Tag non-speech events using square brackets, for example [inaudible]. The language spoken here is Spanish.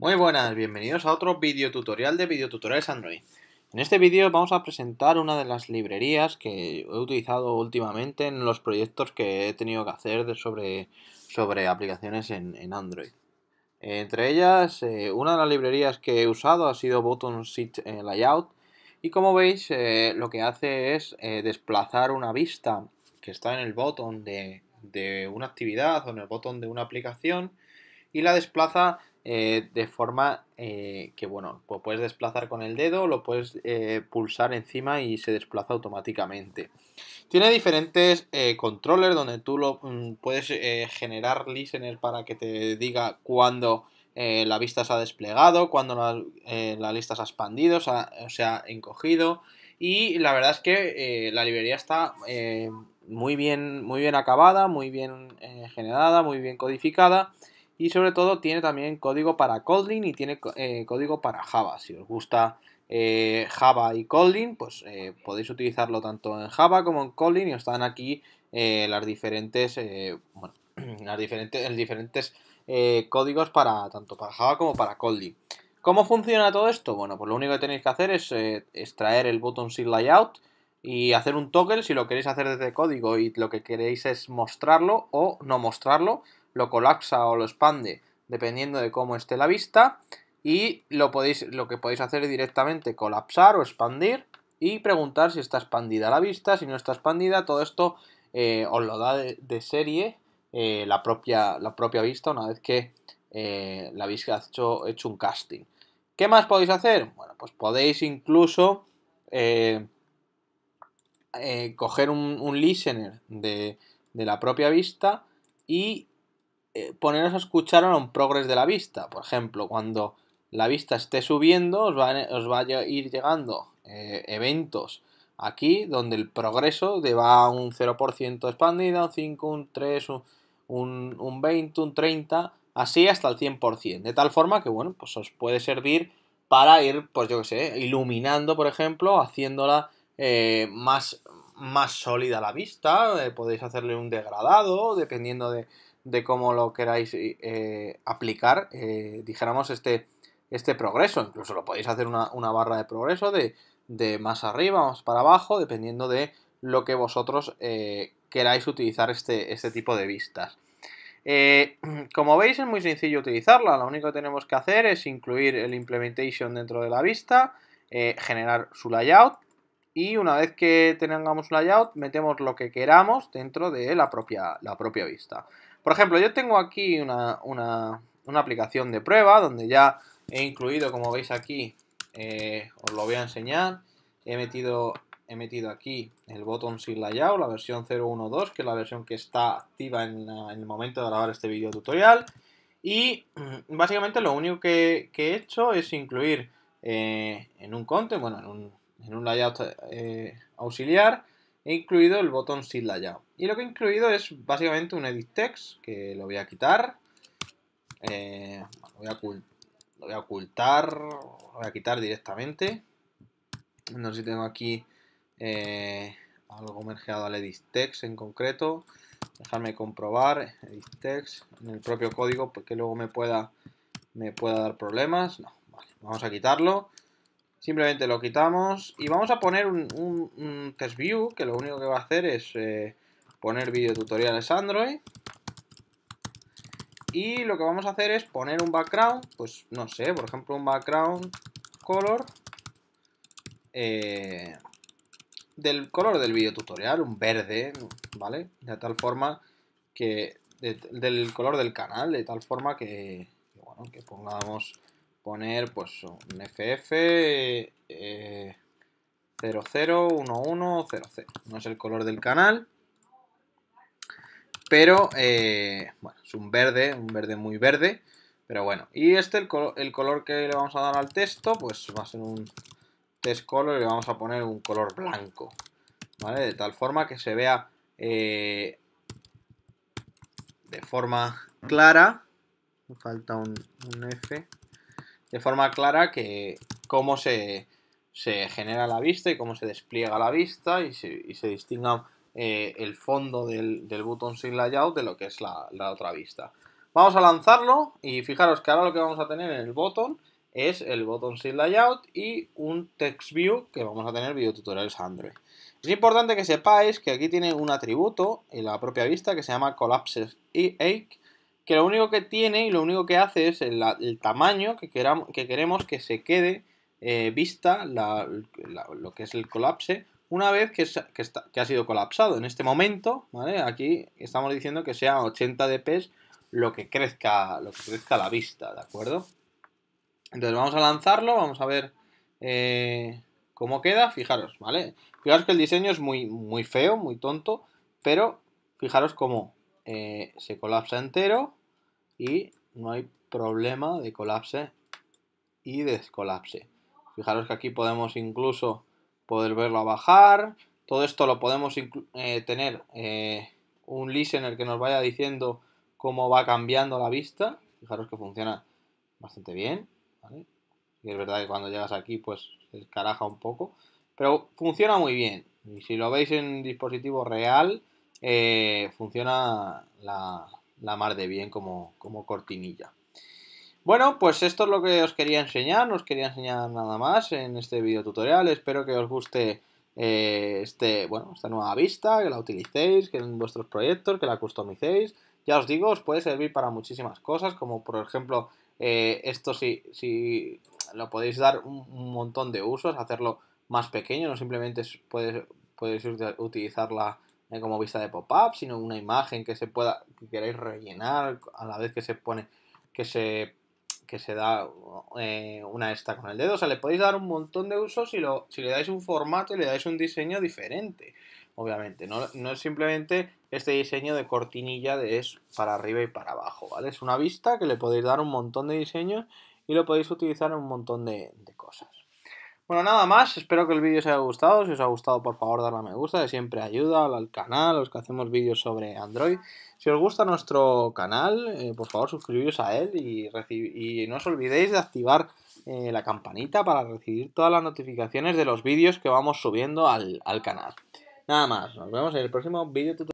Muy buenas, bienvenidos a otro video tutorial de videotutoriales Android. En este vídeo vamos a presentar una de las librerías que he utilizado últimamente en los proyectos que he tenido que hacer sobre, sobre aplicaciones en, Android. Entre ellas, eh, una de las librerías que he usado ha sido Button Seat Layout y como veis eh, lo que hace es eh, desplazar una vista que está en el botón de, de una actividad o en el botón de una aplicación y la desplaza eh, de forma eh, que, bueno, lo pues puedes desplazar con el dedo, lo puedes eh, pulsar encima y se desplaza automáticamente. Tiene diferentes controles donde tú lo mm, puedes generar listeners para que te diga cuándo la vista se ha desplegado, cuándo la, lista se ha expandido, se ha, encogido. Y la verdad es que la librería está muy, bien, muy bien acabada, muy bien generada, muy bien codificada. Y sobre todo tiene también código para Kotlin y tiene eh, código para Java. Si os gusta eh, Java y Kotlin, pues eh, podéis utilizarlo tanto en Java como en Kotlin y os dan aquí las diferentes, [clears throat] las diferentes, los diferentes códigos para tanto para Java como para Kotlin. ¿Cómo funciona todo esto? Bueno, pues lo único que tenéis que hacer es extraer el botón sin layout y hacer un toggle si lo queréis hacer desde código y lo que queréis es mostrarlo o no mostrarlo lo colapsa o lo expande dependiendo de cómo esté la vista y lo, podéis, lo que podéis hacer es directamente colapsar o expandir y preguntar si está expandida la vista, si no está expandida, todo esto eh, os lo da de, serie eh, la, propia, la, propia, vista una vez que eh, la habéis hecho, hecho, un casting. ¿Qué más podéis hacer? Bueno, pues podéis incluso coger un, listener de, de la propia vista y eh, poneros a escuchar a un progres de la vista. Por ejemplo, cuando la vista esté subiendo, os va, a ir llegando eh, eventos aquí donde el progreso de va a un 0% expandida, un 5, un 3, un, 20, un 30, así hasta el 100%. De tal forma que, bueno, pues os puede servir para ir, pues yo que sé, iluminando, por ejemplo, haciéndola eh, más, más sólida la vista, podéis hacerle un degradado, dependiendo de, de cómo lo queráis eh, aplicar, eh, dijéramos, este, este progreso. Incluso lo podéis hacer una, una barra de progreso de, más arriba, o más para abajo, dependiendo de lo que vosotros eh, queráis utilizar este, este, tipo de vistas. [clears throat] como veis es muy sencillo utilizarla, lo único que tenemos que hacer es incluir el implementation dentro de la vista, generar su layout y una vez que tengamos layout metemos lo que queramos dentro de la propia, la propia vista. Por ejemplo, yo tengo aquí una, aplicación de prueba donde ya he incluido, como veis aquí, eh, os lo voy a enseñar. He metido, he metido aquí el botón sin layout, la versión 0.1.2, que es la versión que está activa en, el momento de grabar este video tutorial. Y mm, básicamente lo único que, he hecho es incluir eh, en un content, bueno, en un, layout eh, auxiliar, he incluido el botón sin layout. Y lo que he incluido es básicamente un edit text, que lo voy a quitar. Eh, lo, voy a ocultar, lo voy a quitar directamente. No sé si tengo aquí eh, algo mergeado al edit text en concreto. Dejarme comprobar edit text en el propio código porque luego me pueda, me pueda dar problemas. No, vale, vamos a quitarlo. Simplemente lo quitamos y vamos a poner un, un, test view que lo único que va a hacer es... Eh, poner tutoriales Android. Y lo que vamos a hacer es poner un background, pues no sé, por ejemplo un background color eh, del color del video tutorial, un verde, ¿vale? De tal forma que, del color del canal, de tal forma que, bueno, que pongamos, poner pues un FF... Eh, 001100. No es el color del canal. Pero, eh, bueno, es un verde, un verde muy verde. Pero bueno, y este, el, color que le vamos a dar al texto, pues va a ser un test color y le vamos a poner un color blanco. ¿Vale? De tal forma que se vea eh, de forma clara. Me falta un, un, F. De forma clara que cómo se, genera la vista y cómo se despliega la vista y se, y se eh, el fondo del, botón sin layout de lo que es la, otra vista. Vamos a lanzarlo y fijaros que ahora lo que vamos a tener en el botón es el botón sin layout y un text view que vamos a tener videotutoriales Android. Es importante que sepáis que aquí tiene un atributo en la propia vista que se llama collapses ache que lo único que tiene y lo único que hace es el, tamaño que, que queremos que se quede eh, vista lo que es el colapse una vez que, ha sido colapsado. En este momento, ¿vale? Aquí estamos diciendo que sea 80 dps lo que crezca, lo crezca la vista, ¿de acuerdo? Entonces vamos a lanzarlo, vamos a ver eh, cómo queda. Fijaros, ¿vale? Fijaros que el diseño es muy, muy feo, muy tonto, pero fijaros cómo eh, se colapsa entero y no hay problema de colapse y descolapse. Fijaros que aquí podemos incluso poder verlo a bajar. Todo esto lo podemos eh, tener eh, un listener que nos vaya diciendo cómo va cambiando la vista. Fijaros que funciona bastante bien. Y es verdad que cuando llegas aquí, pues se caraja un poco. Pero funciona muy bien. Y si lo veis en dispositivo real, eh, funciona la, la, mar de bien como, como cortinilla. Bueno, pues esto es lo que os quería enseñar, no os quería enseñar nada más en este video tutorial, espero que os guste eh, este, bueno, esta nueva vista, que la utilicéis, que en vuestros proyectos, que la customicéis, ya os digo, os puede servir para muchísimas cosas, como por ejemplo, eh, esto si, si lo podéis dar un, montón de usos, hacerlo más pequeño, no simplemente podéis, utilizarla eh, como vista de pop-up, sino una imagen que se pueda, que queráis rellenar a la vez que se pone, que se que se da eh, una esta con el dedo. O sea, le podéis dar un montón de usos si, si le dais un formato y le dais un diseño diferente, obviamente. No, es simplemente este diseño de cortinilla de es para arriba y para abajo, ¿vale? Es una vista que le podéis dar un montón de diseños y lo podéis utilizar en un montón de cosas. Bueno, nada más, espero que el vídeo os haya gustado. Si os ha gustado, por favor, darle a me gusta, que siempre ayuda al canal, a los que hacemos vídeos sobre Android. Si os gusta nuestro canal, eh, por favor, suscribiros a él y, y no os olvidéis de activar eh, la campanita para recibir todas las notificaciones de los vídeos que vamos subiendo al, al canal. Nada más, nos vemos en el próximo vídeo tutorial.